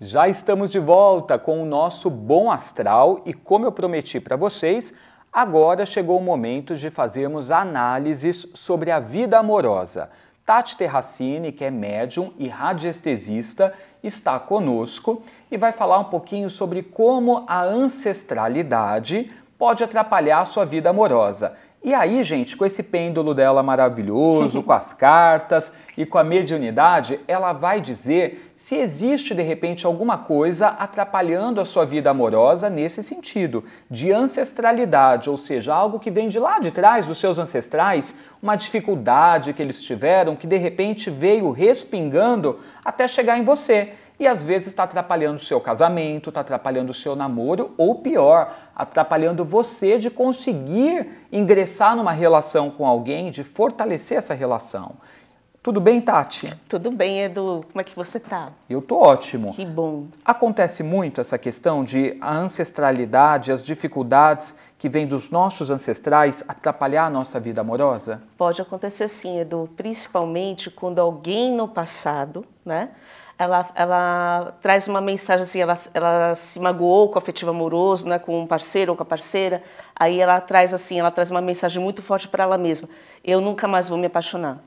Já estamos de volta com o nosso bom astral e, como eu prometi para vocês, agora chegou o momento de fazermos análises sobre a vida amorosa. Tati Terracini, que é médium e radiestesista, está conosco e vai falar um pouquinho sobre como a ancestralidade pode atrapalhar a sua vida amorosa. E aí, gente, com esse pêndulo dela maravilhoso, com as cartas e com a mediunidade, ela vai dizer se existe de repente alguma coisa atrapalhando a sua vida amorosa nesse sentido, de ancestralidade, ou seja, algo que vem de lá de trás dos seus ancestrais, uma dificuldade que eles tiveram que de repente veio respingando até chegar em você e às vezes está atrapalhando o seu casamento, está atrapalhando o seu namoro ou pior, atrapalhando você de conseguir ingressar numa relação com alguém, de fortalecer essa relação. Tudo bem, Tati? Tudo bem, Edu. Como é que você tá? Eu tô ótimo. Que bom. Acontece muito essa questão de a ancestralidade, as dificuldades que vêm dos nossos ancestrais atrapalhar a nossa vida amorosa? Pode acontecer sim, Edu, principalmente quando alguém no passado, né, ela, ela traz uma mensagem assim, ela, ela se magoou com o afetivo amoroso, né, com um parceiro ou com a parceira, aí ela traz assim, ela traz uma mensagem muito forte para ela mesma. Eu nunca mais vou me apaixonar.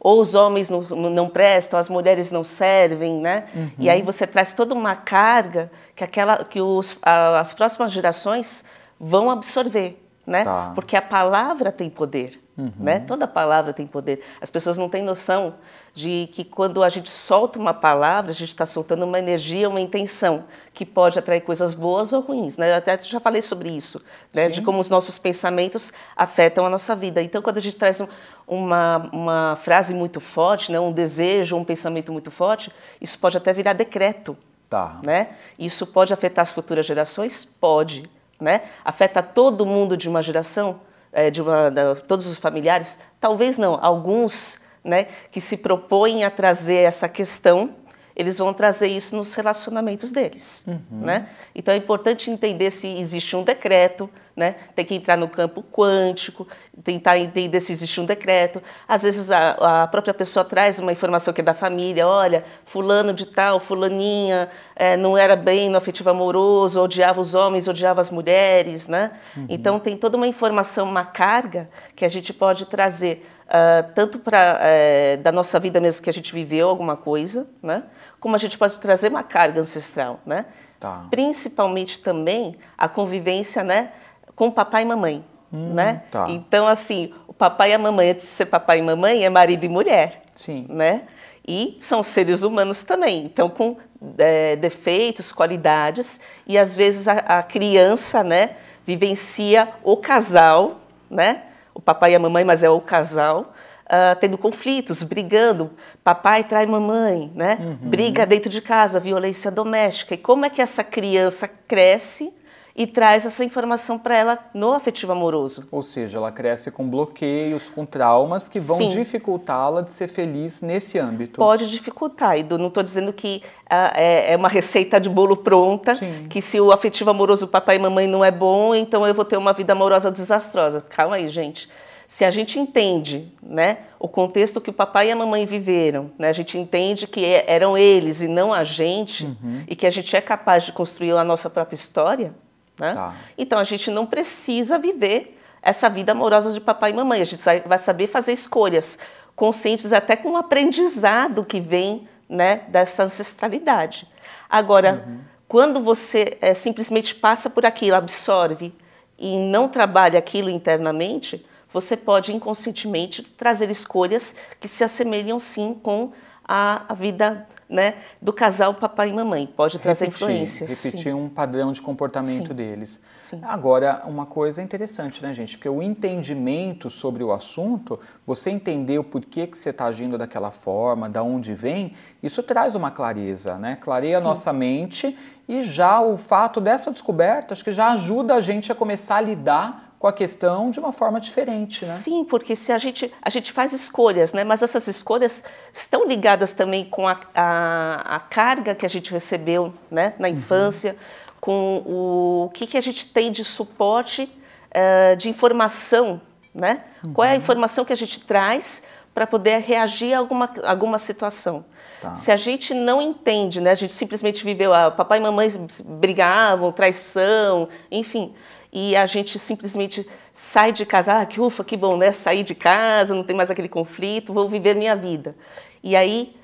Ou os homens não, não prestam, as mulheres não servem, né? Uhum. E aí você traz toda uma carga que aquela que os, a, as próximas gerações vão absorver né? Tá. Porque a palavra tem poder, uhum. né? Toda palavra tem poder. As pessoas não têm noção de que quando a gente solta uma palavra, a gente está soltando uma energia, uma intenção que pode atrair coisas boas ou ruins, né? Eu até já falei sobre isso, né? Sim. De como os nossos pensamentos afetam a nossa vida. Então, quando a gente traz um, uma, uma frase muito forte, né? Um desejo, um pensamento muito forte, isso pode até virar decreto, tá. né? Isso pode afetar as futuras gerações, pode né, afeta todo mundo de uma geração, é, de uma, da, todos os familiares? Talvez não. Alguns né, que se propõem a trazer essa questão eles vão trazer isso nos relacionamentos deles, uhum. né? Então é importante entender se existe um decreto, né? Tem que entrar no campo quântico, tentar entender se existe um decreto. Às vezes a, a própria pessoa traz uma informação que é da família, olha, fulano de tal, fulaninha, é, não era bem no afetivo amoroso, odiava os homens, odiava as mulheres, né? Uhum. Então tem toda uma informação, uma carga que a gente pode trazer Uh, tanto para uh, eh, da nossa vida mesmo que a gente viveu alguma coisa, né? como a gente pode trazer uma carga ancestral, né? Tá. Principalmente também a convivência, né, com papai e mamãe, hum, né? Tá. Então assim, o papai e a mamãe antes de ser papai e mamãe é marido e mulher, Sim. né? E são seres humanos também, então com é, defeitos, qualidades e às vezes a, a criança, né, vivencia o casal, né? O papai e a mamãe, mas é o casal uh, tendo conflitos, brigando, papai trai mamãe, né? Uhum. Briga dentro de casa, violência doméstica. E como é que essa criança cresce e traz essa informação para ela no afetivo amoroso? Ou seja, ela cresce com bloqueios, com traumas que vão dificultá-la de ser feliz nesse âmbito. Pode dificultar, e não estou dizendo que ah, é, é, uma receita de bolo pronta, Sim. que se o afetivo amoroso papai e mamãe não é bom, então eu vou ter uma vida amorosa desastrosa. Calma aí, gente se a gente entende né, o contexto que o papai e a mamãe viveram, né, a gente entende que é, eram eles e não a gente, uhum. e que a gente é capaz de construir a nossa própria história, né? Tá. então a gente não precisa viver essa vida amorosa de papai e mamãe. A gente vai saber fazer escolhas conscientes, até com o aprendizado que vem né, dessa ancestralidade. Agora, uhum. quando você é, simplesmente passa por aquilo, absorve e não trabalha aquilo internamente, você pode inconscientemente trazer escolhas que se assemelham sim com a, a vida né, do casal papai e mamãe. Pode trazer repetir, influências. Repetir sim. um padrão de comportamento sim. deles. Sim. Agora, uma coisa interessante, né, gente? Porque o entendimento sobre o assunto, você entender o porquê que você está agindo daquela forma, da onde vem, isso traz uma clareza, né? Clareia a nossa mente e já o fato dessa descoberta, acho que já ajuda a gente a começar a lidar com a questão de uma forma diferente, né? Sim, porque se a gente, a gente faz escolhas, né? Mas essas escolhas estão ligadas também com a, a, a carga que a gente recebeu né? na uhum. infância, uhum. com o, o que, que a gente tem de suporte, uh, de informação, né? Uhum. Qual é a uhum. informação que a gente traz para poder reagir a alguma, alguma situação. Tá. Se a gente não entende, né? A gente simplesmente viveu, a ah, papai e mamãe brigavam, traição, enfim e a gente simplesmente sai de casa, ah, que ufa, que bom, né? sair de casa, não tem mais aquele conflito, vou viver minha vida. E aí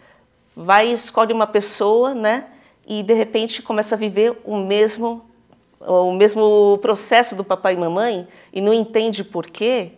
vai e escolhe uma pessoa, né? E de repente começa a viver o mesmo o mesmo processo do papai e mamãe e não entende por quê,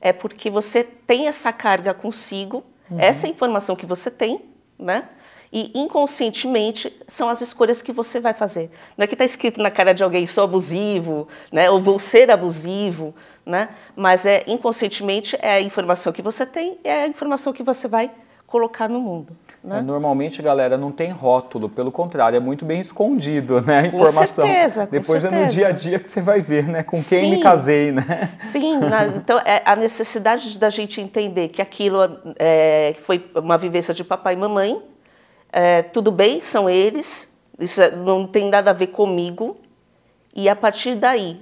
é porque você tem essa carga consigo, uhum. essa informação que você tem, né? e inconscientemente são as escolhas que você vai fazer. Não é que está escrito na cara de alguém sou abusivo, né? Ou vou ser abusivo, né? Mas é inconscientemente é a informação que você tem, é a informação que você vai colocar no mundo. Né? É, normalmente, galera, não tem rótulo, pelo contrário, é muito bem escondido, né? A informação. Com certeza, com Depois certeza. é no dia a dia que você vai ver, né? Com quem Sim. me casei, né? Sim, na, então é a necessidade da gente entender que aquilo é, foi uma vivência de papai e mamãe, é, tudo bem, são eles, isso é, não tem nada a ver comigo. E a partir daí,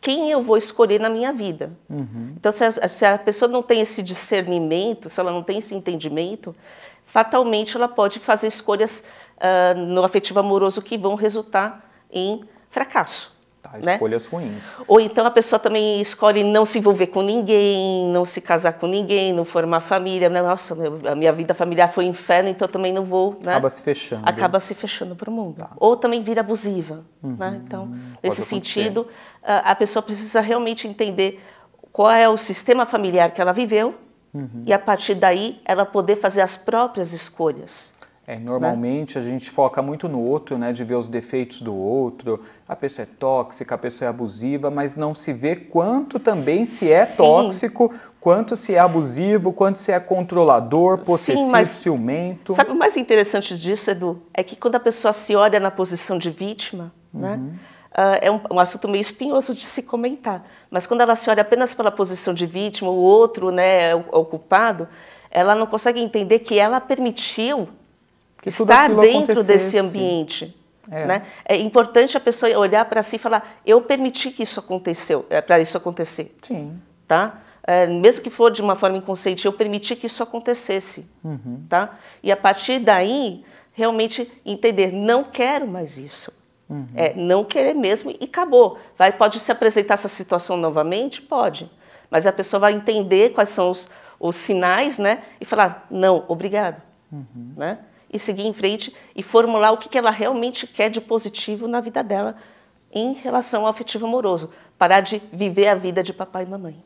quem eu vou escolher na minha vida? Uhum. Então, se a, se a pessoa não tem esse discernimento, se ela não tem esse entendimento, fatalmente ela pode fazer escolhas Uh, no afetivo amoroso que vão resultar em fracasso. Tá, escolhas né? ruins. Ou então a pessoa também escolhe não se envolver com ninguém, não se casar com ninguém, não formar família. Né? Nossa, a minha vida familiar foi um inferno, então também não vou. Né? Acaba se fechando. Acaba se fechando para o mundo. Tá. Ou também vira abusiva. Uhum, né? Então, nesse sentido, a, a pessoa precisa realmente entender qual é o sistema familiar que ela viveu. Uhum. E a partir daí ela poder fazer as próprias escolhas. É, normalmente né? a gente foca muito no outro, né, de ver os defeitos do outro. A pessoa é tóxica, a pessoa é abusiva, mas não se vê quanto também se é Sim. tóxico, quanto se é abusivo, quanto se é controlador, possessivo, Sim, mas, ciumento. Sabe o mais interessante disso, Edu? É que quando a pessoa se olha na posição de vítima, né, uhum. né? Uh, é um, um, assunto meio espinhoso de se comentar, mas quando ela se olha apenas pela posição de vítima, o outro né, o, o culpado, ela não consegue entender que ela permitiu que estar dentro desse ambiente. É. Né? é importante a pessoa olhar para si e falar: eu permiti que isso aconteceu, é, para isso acontecer. Sim. Tá? É, mesmo que for de uma forma inconsciente, eu permiti que isso acontecesse. Uhum. Tá? E a partir daí, realmente entender: não quero mais isso. Uhum. É, não querer mesmo e acabou. Vai, pode se apresentar essa situação novamente? Pode. Mas a pessoa vai entender quais são os, os sinais, né? E falar, não, obrigado. Uhum. Né? e seguir em frente e formular o que ela realmente quer de positivo na vida dela em relação ao afetivo amoroso. Parar de viver a vida de papai e mamãe.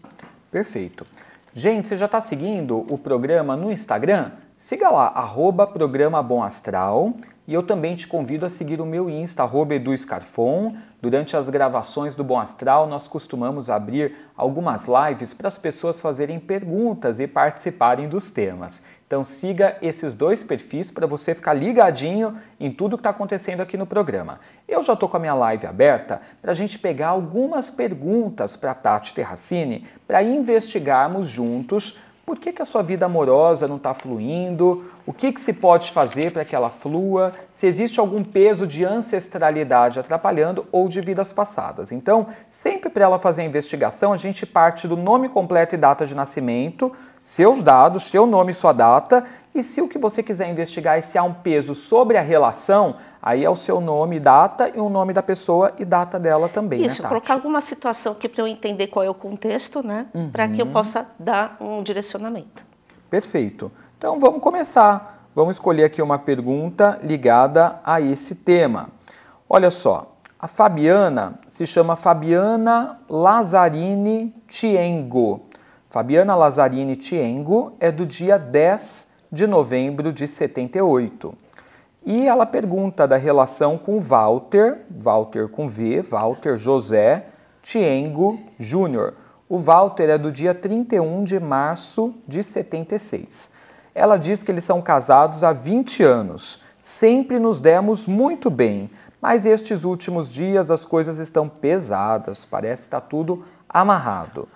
Perfeito. Gente, você já está seguindo o programa no Instagram? Siga lá, arroba programa Bom Astral, e eu também te convido a seguir o meu Insta, arroba Edu Scarfon. Durante as gravações do Bom Astral, nós costumamos abrir algumas lives para as pessoas fazerem perguntas e participarem dos temas. Então siga esses dois perfis para você ficar ligadinho em tudo que está acontecendo aqui no programa. Eu já estou com a minha live aberta para a gente pegar algumas perguntas para Tati Terracini para investigarmos juntos por que, que a sua vida amorosa não está fluindo? O que, que se pode fazer para que ela flua? Se existe algum peso de ancestralidade atrapalhando ou de vidas passadas. Então, sempre para ela fazer a investigação, a gente parte do nome completo e data de nascimento, seus dados, seu nome e sua data, e se o que você quiser investigar é se há um peso sobre a relação, aí é o seu nome e data e o nome da pessoa e data dela também. Né, Isso, né, colocar alguma situação aqui para eu entender qual é o contexto, né? Uhum. Para que eu uhum. possa dar um direcionamento. Perfeito. Então vamos começar. Vamos escolher aqui uma pergunta ligada a esse tema. Olha só, a Fabiana se chama Fabiana Lazzarini Tiengo. Fabiana Lazzarini Tiengo é do dia 10 de novembro de 78. E ela pergunta da relação com Walter, Walter com V, Walter José Tiengo Júnior. O Walter é do dia 31 de março de 76. Ela diz que eles são casados há 20 anos. Sempre nos demos muito bem, mas estes últimos dias as coisas estão pesadas, parece que está tudo amarrado.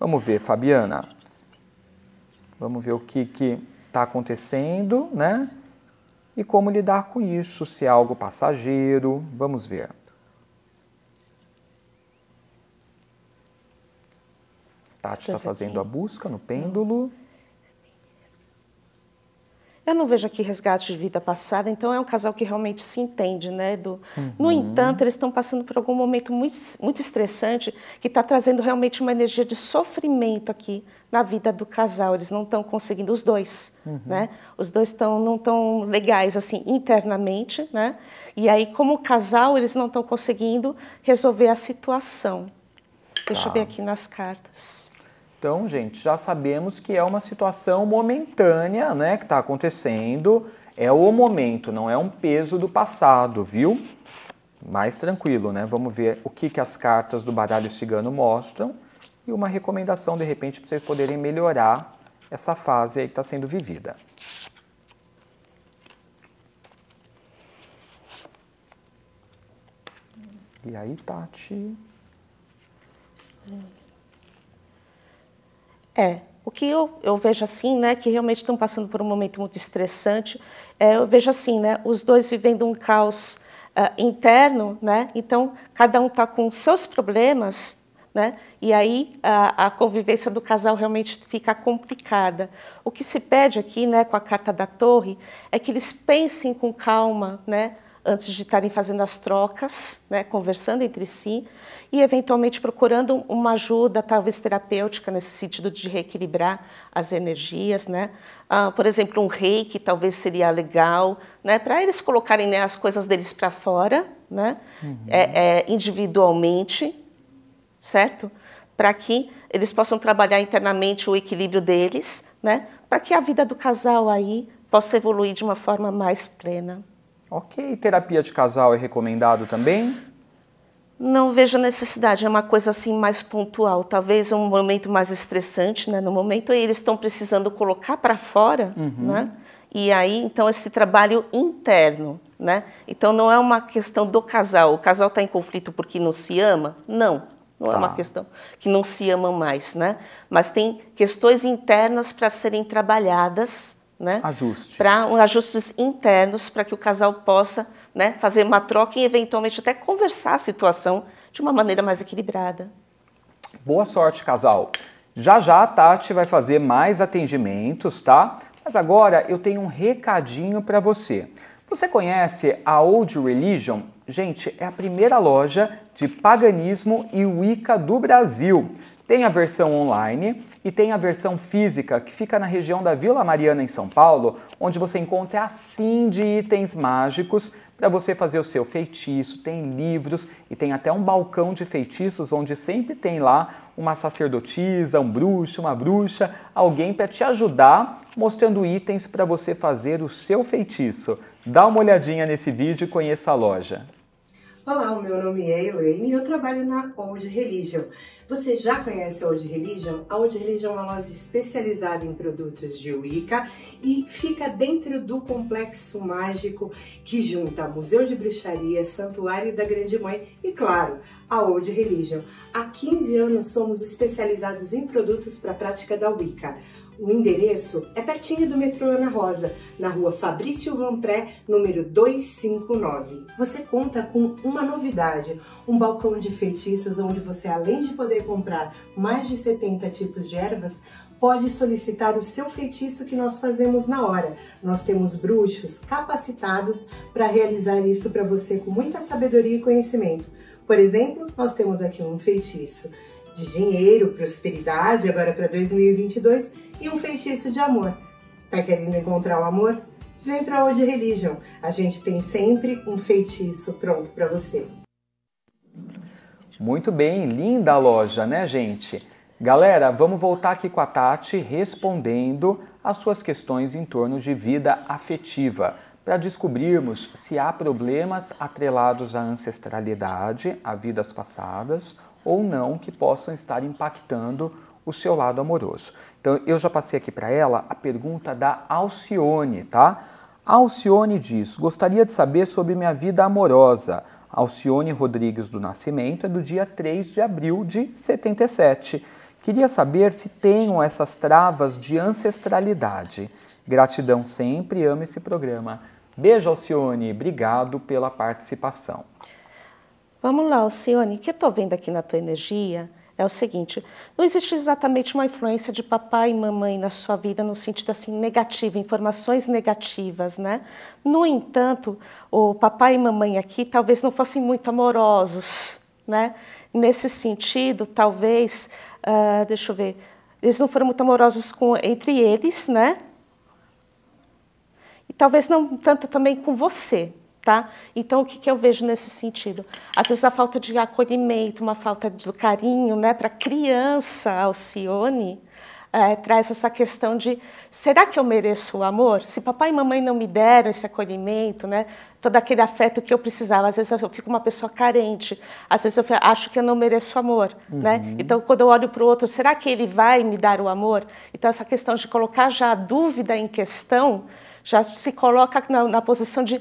Vamos ver, Fabiana. Vamos ver o que está acontecendo, né? E como lidar com isso, se é algo passageiro. Vamos ver. Tati está fazendo a busca no pêndulo. Eu não vejo aqui resgate de vida passada, então é um casal que realmente se entende, né, Edu? Uhum. No entanto, eles estão passando por algum momento muito, muito estressante que está trazendo realmente uma energia de sofrimento aqui na vida do casal. Eles não estão conseguindo, os dois, uhum. né? Os dois tão, não estão legais, assim, internamente, né? E aí, como casal, eles não estão conseguindo resolver a situação. Deixa tá. eu ver tá. aqui nas cartas. Então, gente, já sabemos que é uma situação momentânea, né, que está acontecendo. É o momento, não é um peso do passado, viu? Mais tranquilo, né? Vamos ver o que, que as cartas do baralho cigano mostram e uma recomendação, de repente, para vocês poderem melhorar essa fase aí que está sendo vivida. E aí, Tati? Espera é. O que eu, eu vejo assim, né, que realmente estão passando por um momento muito estressante, é, eu vejo assim, né, os dois vivendo um caos uh, interno, né, então cada um está com seus problemas, né, e aí a, a, convivência do casal realmente fica complicada. O que se pede aqui, né, com a carta da Torre, é que eles pensem com calma, né, antes de estarem fazendo as trocas, né, conversando entre si e eventualmente procurando uma ajuda, talvez terapêutica, nesse sentido de reequilibrar as energias, né? Ah, por exemplo, um reiki talvez seria legal, né, para eles colocarem né, as coisas deles para fora, né, uhum. é, é, individualmente, certo? Para que eles possam trabalhar internamente o equilíbrio deles, né, para que a vida do casal aí possa evoluir de uma forma mais plena. Ok, terapia de casal é recomendado também? Não vejo necessidade, é uma coisa assim mais pontual, talvez um momento mais estressante, né? No momento eles estão precisando colocar para fora, uhum. né? E aí, então, esse trabalho interno, né? Então, não é uma questão do casal. O casal está em conflito porque não se ama? Não, não tá. é uma tá. questão que não se ama mais, né? Mas tem questões internas para serem trabalhadas né? Ajustes. Para um, ajustes internos para que o casal possa né, fazer uma troca e eventualmente até conversar a situação de uma maneira mais equilibrada. Boa sorte, casal. Já já a Tati vai fazer mais atendimentos, tá? Mas agora eu tenho um recadinho para você. Você conhece a Old Religion? Gente, é a primeira loja de paganismo e Wicca do Brasil. Tem a versão online e tem a versão física, que fica na região da Vila Mariana, em São Paulo, onde você encontra assim de itens mágicos para você fazer o seu feitiço. Tem livros e tem até um balcão de feitiços, onde sempre tem lá uma sacerdotisa, um bruxo, uma bruxa, alguém para te ajudar mostrando itens para você fazer o seu feitiço. Dá uma olhadinha nesse vídeo e conheça a loja. Olá, o meu nome é Elaine e eu trabalho na Old Religion. Você já conhece a Old Religion? A Old Religion é uma loja especializada em produtos de Wicca e fica dentro do complexo mágico que junta Museu de Bruxaria, Santuário da Grande Mãe e, claro, a Old Religion. Há 15 anos somos especializados em produtos para a prática da Wicca. O endereço é pertinho do metrô Ana Rosa, na rua Fabrício Vanpré, número 259. Você conta com uma novidade, um balcão de feitiços onde você, além de poder comprar mais de 70 tipos de ervas, pode solicitar o seu feitiço que nós fazemos na hora. Nós temos bruxos capacitados para realizar isso para você com muita sabedoria e conhecimento. Por exemplo, nós temos aqui um feitiço de dinheiro, prosperidade agora para 2022 e um feitiço de amor. Tá querendo encontrar o amor? Vem para onde Religion. A gente tem sempre um feitiço pronto para você. Muito bem, linda a loja, né, gente? Galera, vamos voltar aqui com a Tati respondendo as suas questões em torno de vida afetiva para descobrirmos se há problemas atrelados à ancestralidade, a vidas passadas ou não que possam estar impactando o seu lado amoroso. Então eu já passei aqui para ela a pergunta da Alcione, tá? Alcione diz: Gostaria de saber sobre minha vida amorosa. Alcione Rodrigues do Nascimento é do dia 3 de abril de 77. Queria saber se tenho essas travas de ancestralidade. Gratidão sempre, amo esse programa. Beijo, Alcione. Obrigado pela participação. Vamos lá, Alcione. O que eu estou vendo aqui na tua energia é o seguinte: não existe exatamente uma influência de papai e mamãe na sua vida no sentido assim negativo, informações negativas, né? No entanto, o papai e mamãe aqui talvez não fossem muito amorosos, né? Nesse sentido, talvez, uh, deixa eu ver, eles não foram muito amorosos com, entre eles, né? talvez não tanto também com você, tá? Então, o que, que eu vejo nesse sentido? Às vezes, a falta de acolhimento, uma falta de carinho, né, para criança Alcione, é, traz essa questão de será que eu mereço o amor? Se papai e mamãe não me deram esse acolhimento, né, todo aquele afeto que eu precisava, às vezes eu fico uma pessoa carente, às vezes eu acho que eu não mereço amor, né? uhum. né? Então quando eu olho para o outro, será que ele vai me dar o amor? Então essa questão de colocar já a dúvida em questão já se coloca na, na posição de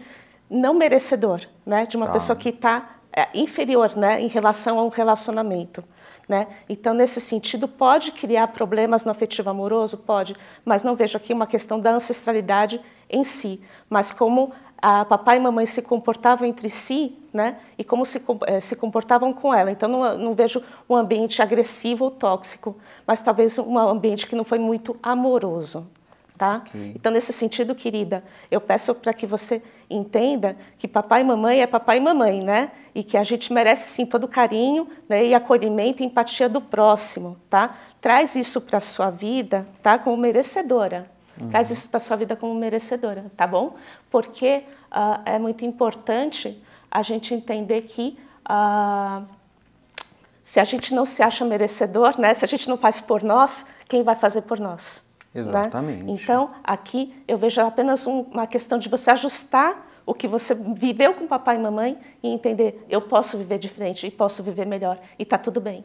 não merecedor, né? De uma tá. pessoa que está é, inferior, né? Em relação a um relacionamento. Né? Então, nesse sentido, pode criar problemas no afetivo amoroso? Pode, mas não vejo aqui uma questão da ancestralidade em si, mas como a papai e mamãe se comportavam entre si né? e como se, é, se comportavam com ela. Então, não, não, vejo um ambiente agressivo ou tóxico, mas talvez um ambiente que não foi muito amoroso tá? Okay. Então, nesse sentido, querida, eu peço para que você entenda que papai e mamãe é papai e mamãe, né? E que a gente merece sim todo o carinho, né? E acolhimento e empatia do próximo, tá? Traz isso para sua vida, tá? Como merecedora. Uhum. Traz isso para sua vida como merecedora, tá bom? Porque uh, é muito importante a gente entender que uh, se a gente não se acha merecedor, né? Se a gente não faz por nós, quem vai fazer por nós? Né? Exatamente. Né? Então, aqui eu vejo apenas um, uma questão de você ajustar o que você viveu com papai e mamãe e entender, eu posso viver diferente e posso viver melhor e tá tudo bem.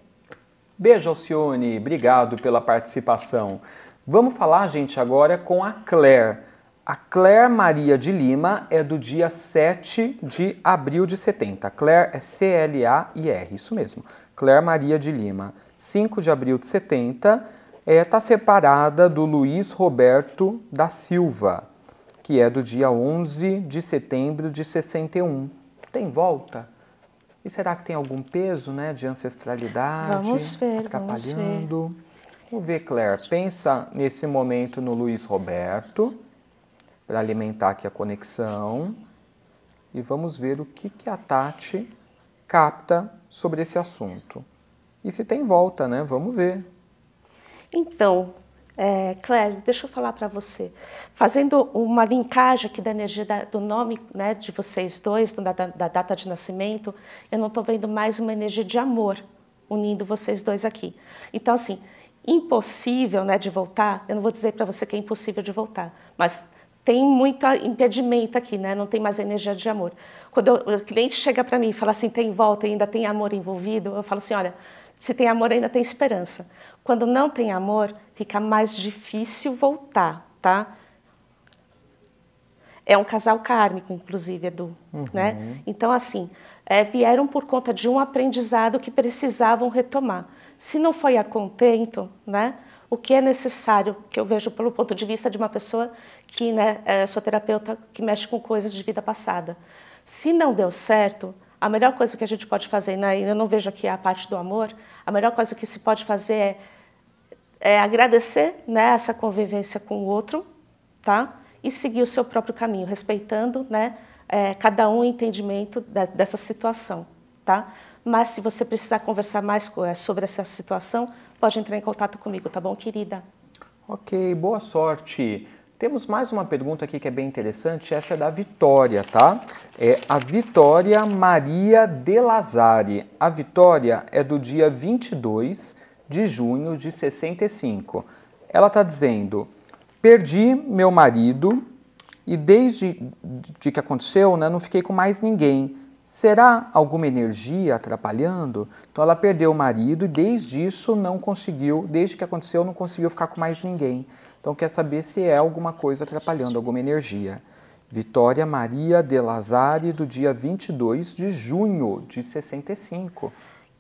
Beijo, Alcione. Obrigado pela participação. Vamos falar, gente, agora com a Claire. A Claire Maria de Lima é do dia 7 de abril de 70. Claire é C-L-A-I-R, isso mesmo. Claire Maria de Lima, 5 de abril de 70 está é, separada do Luiz Roberto da Silva, que é do dia 11 de setembro de 61. Tem volta? E será que tem algum peso né, de ancestralidade vamos ver, atrapalhando? Vamos ver. vamos ver, Claire. Pensa nesse momento no Luiz Roberto, para alimentar aqui a conexão. E vamos ver o que, que a Tati capta sobre esse assunto. E se tem volta, né? Vamos ver. Então, é, deixa eu falar para você. Fazendo uma linkagem aqui da energia da, do nome né, de vocês dois, da, da data de nascimento, eu não estou vendo mais uma energia de amor unindo vocês dois aqui. Então, assim, impossível né, de voltar, eu não vou dizer para você que é impossível de voltar, mas tem muito impedimento aqui, né? Não tem mais energia de amor. Quando eu, o cliente chega para mim e fala assim, tem volta ainda tem amor envolvido, eu falo assim, olha, se tem amor, ainda tem esperança. Quando não tem amor, fica mais difícil voltar, tá? É um casal kármico, inclusive, Edu. Uhum. Né? Então, assim, é, vieram por conta de um aprendizado que precisavam retomar. Se não foi a contento, né? o que é necessário, que eu vejo pelo ponto de vista de uma pessoa que né, é, sou terapeuta que mexe com coisas de vida passada. Se não deu certo, a melhor coisa que a gente pode fazer, né, eu não vejo aqui a parte do amor, a melhor coisa que se pode fazer é, é agradecer né, essa convivência com o outro, tá? E seguir o seu próprio caminho, respeitando, né, é, cada um o entendimento dessa situação, tá? Mas se você precisar conversar mais é, sobre essa situação, pode entrar em contato comigo, tá bom, querida? Ok, boa sorte. Temos mais uma pergunta aqui que é bem interessante, essa é da Vitória, tá? É a Vitória Maria de Lazari. A Vitória é do dia 22 de junho de 65. Ela está dizendo: Perdi meu marido e desde de que aconteceu, né, não fiquei com mais ninguém. Será alguma energia atrapalhando? Então ela perdeu o marido e desde isso não conseguiu, desde que aconteceu, não conseguiu ficar com mais ninguém. Então quer saber se é alguma coisa atrapalhando alguma energia. Vitória Maria de Lazari, do dia 22 de junho de 65.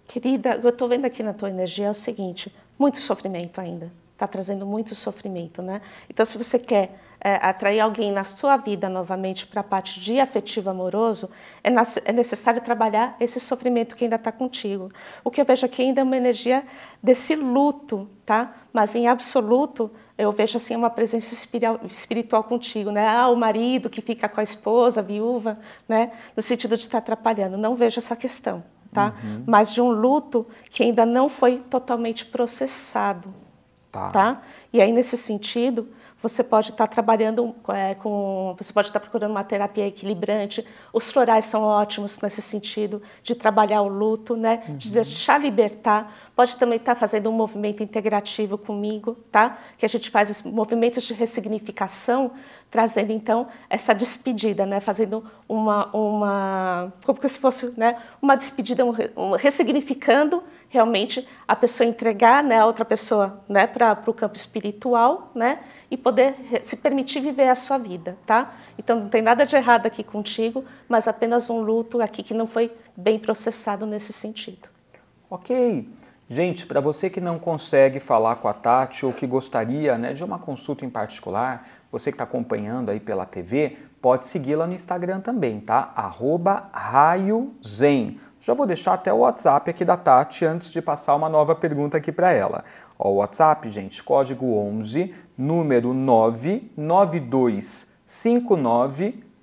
Querida, eu estou vendo aqui na tua energia é o seguinte: muito sofrimento ainda. Está trazendo muito sofrimento, né? Então, se você quer é, atrair alguém na sua vida novamente para a parte de afetivo amoroso, é, é, necessário trabalhar esse sofrimento que ainda está contigo. O que eu vejo aqui ainda é uma energia desse luto, tá? Mas em absoluto eu vejo assim uma presença espiritual contigo, né? Ah, o marido que fica com a esposa, a viúva, né? No sentido de estar atrapalhando, não vejo essa questão, tá? Uhum. Mas de um luto que ainda não foi totalmente processado, tá? tá? E aí nesse sentido, você pode estar tá trabalhando é, com, você pode estar tá procurando uma terapia equilibrante. Os florais são ótimos nesse sentido de trabalhar o luto, né? Uhum. De deixar libertar. Pode também estar tá fazendo um movimento integrativo comigo, tá? Que a gente faz movimentos de ressignificação, trazendo então essa despedida, né? Fazendo uma uma como se fosse, né? Uma despedida, um, um ressignificando realmente a pessoa entregar né, a outra pessoa né, para o campo espiritual né, e poder se permitir viver a sua vida. Tá? Então não tem nada de errado aqui contigo, mas apenas um luto aqui que não foi bem processado nesse sentido. Ok. Gente, para você que não consegue falar com a Tati ou que gostaria né, de uma consulta em particular, você que está acompanhando aí pela TV, pode segui-la no Instagram também, tá? Arroba Raio Zen. Já vou deixar até o WhatsApp aqui da Tati antes de passar uma nova pergunta aqui para ela. Ó, o WhatsApp, gente, código 11, número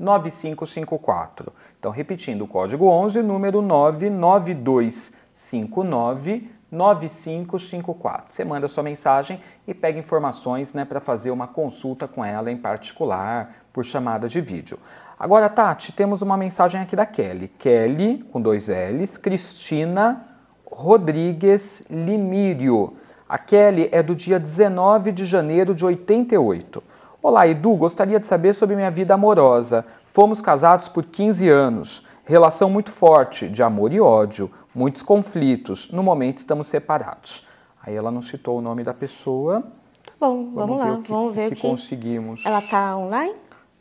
992599554. Então, repetindo, o código 11, número 992599554. Você manda sua mensagem e pega informações né, para fazer uma consulta com ela em particular por chamada de vídeo. Agora, Tati, temos uma mensagem aqui da Kelly. Kelly, com dois L's, Cristina Rodrigues Limírio. A Kelly é do dia 19 de janeiro de 88. Olá, Edu, gostaria de saber sobre minha vida amorosa. Fomos casados por 15 anos. Relação muito forte, de amor e ódio, muitos conflitos. No momento estamos separados. Aí ela não citou o nome da pessoa. Tá bom, vamos, vamos lá, ver o que, vamos ver o que, que conseguimos. Ela está online?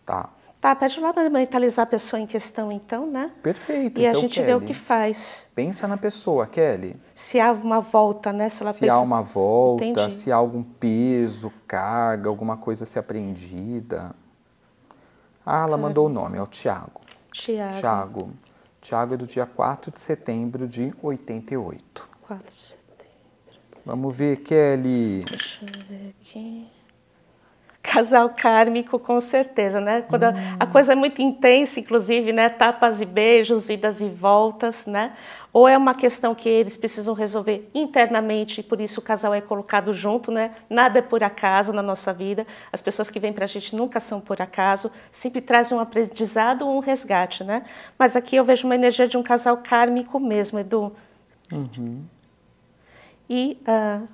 Tá. Tá, pede lá para mentalizar a pessoa em questão, então, né? Perfeito. E então, a gente Kelly, vê o que faz. Pensa na pessoa, Kelly. Se há uma volta, né? Se, ela se pensa... há uma volta, Entendi. se há algum peso, carga, alguma coisa a ser aprendida. Ah, ela mandou o nome, é o Tiago. Tiago. Tiago. Tiago é do dia 4 de setembro de 88. 4 de setembro. Vamos ver, Kelly. Deixa eu ver aqui casal kármico com certeza, né? Quando a, a, hum. coisa é muito intensa, inclusive, né? Tapas e beijos, idas e voltas, né? Ou é uma questão que eles precisam resolver internamente, e por isso o casal é colocado junto, né? Nada é por acaso na nossa vida. As pessoas que vêm para a gente nunca são por acaso, sempre trazem um aprendizado ou um resgate, né? Mas aqui eu vejo uma energia de um casal kármico mesmo, Edu. Uhum. E uh,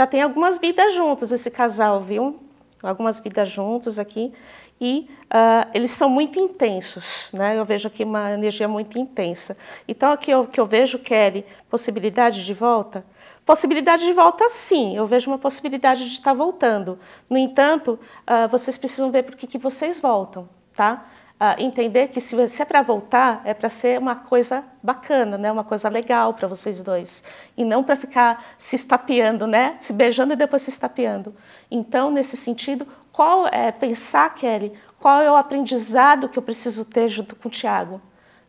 já tem algumas vidas juntos, esse casal, viu? Algumas vidas juntos aqui. E uh, eles são muito intensos, né? Eu vejo aqui uma energia muito intensa. Então, aqui o que eu vejo, Kelly, possibilidade de volta? Possibilidade de volta, sim. Eu vejo uma possibilidade de estar voltando. No entanto, uh, vocês precisam ver por que vocês voltam, tá? uh, entender que se, se é para voltar, é para ser uma coisa bacana, né? uma coisa legal para vocês dois. E não para ficar se estapeando, né? se beijando e depois se estapeando. Então, nesse sentido, qual é pensar, Kelly, qual é o aprendizado que eu preciso ter junto com o Tiago?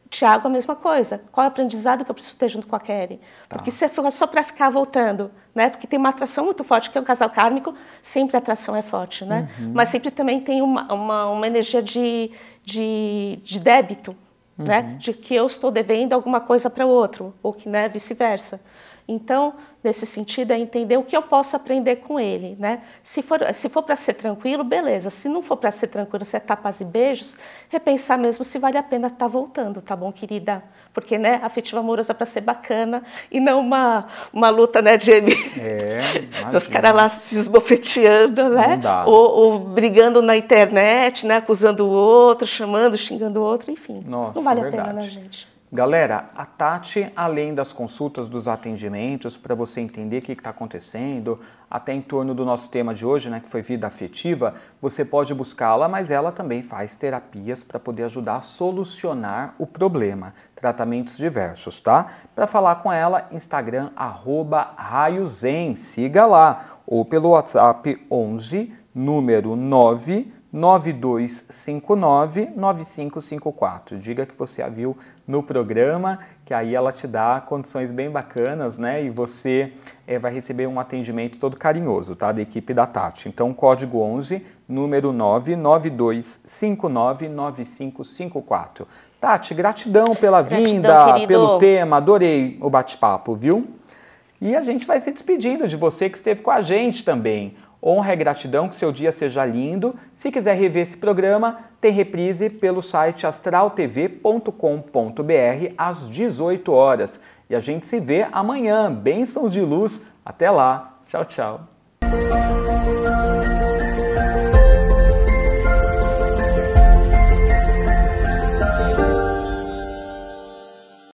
Tiago, a mesma coisa. Qual é o aprendizado que eu preciso ter junto com a Kelly? Tá. Porque se for só para ficar voltando, né? Porque tem uma atração muito forte, que é um casal kármico, sempre a atração é forte, né? Uhum. Mas sempre também tem uma, uma, uma energia de, de, de débito, né? uhum. né? de que eu estou devendo alguma coisa para o outro, ou que né, vice-versa. Então, nesse sentido, é entender o que eu posso aprender com ele, né? Se for, se for para ser tranquilo, beleza. Se não for para ser tranquilo, se é tapas e beijos, repensar mesmo se vale a pena estar tá voltando, tá bom, querida? Porque, né, afetiva amorosa é para ser bacana e não uma, uma luta, né, Jamie? É, Os caras lá se esbofeteando, né? Ou, ou, brigando na internet, né, acusando o outro, chamando, xingando o outro, enfim. Nossa, não vale é a pena, né, gente? Galera, a Tati, além das consultas, dos atendimentos, para você entender o que está acontecendo, até em torno do nosso tema de hoje, né, que foi vida afetiva, você pode buscá-la, mas ela também faz terapias para poder ajudar a solucionar o problema, tratamentos diversos, tá? Para falar com ela, Instagram, arroba raiozen, siga lá, ou pelo WhatsApp 11, número 9 9259-9554. Diga que você a viu no programa, que aí ela te dá condições bem bacanas, né? E você é, vai receber um atendimento todo carinhoso, tá? Da equipe da Tati. Então, código 11, número 9554. Tati, gratidão pela gratidão, vinda, querido. pelo tema, adorei o bate-papo, viu? E a gente vai se despedindo de você que esteve com a gente também. Honra e gratidão, que seu dia seja lindo. Se quiser rever esse programa, tem reprise pelo site astraltv.com.br às 18 horas. E a gente se vê amanhã. Bênçãos de luz. Até lá. Tchau, tchau.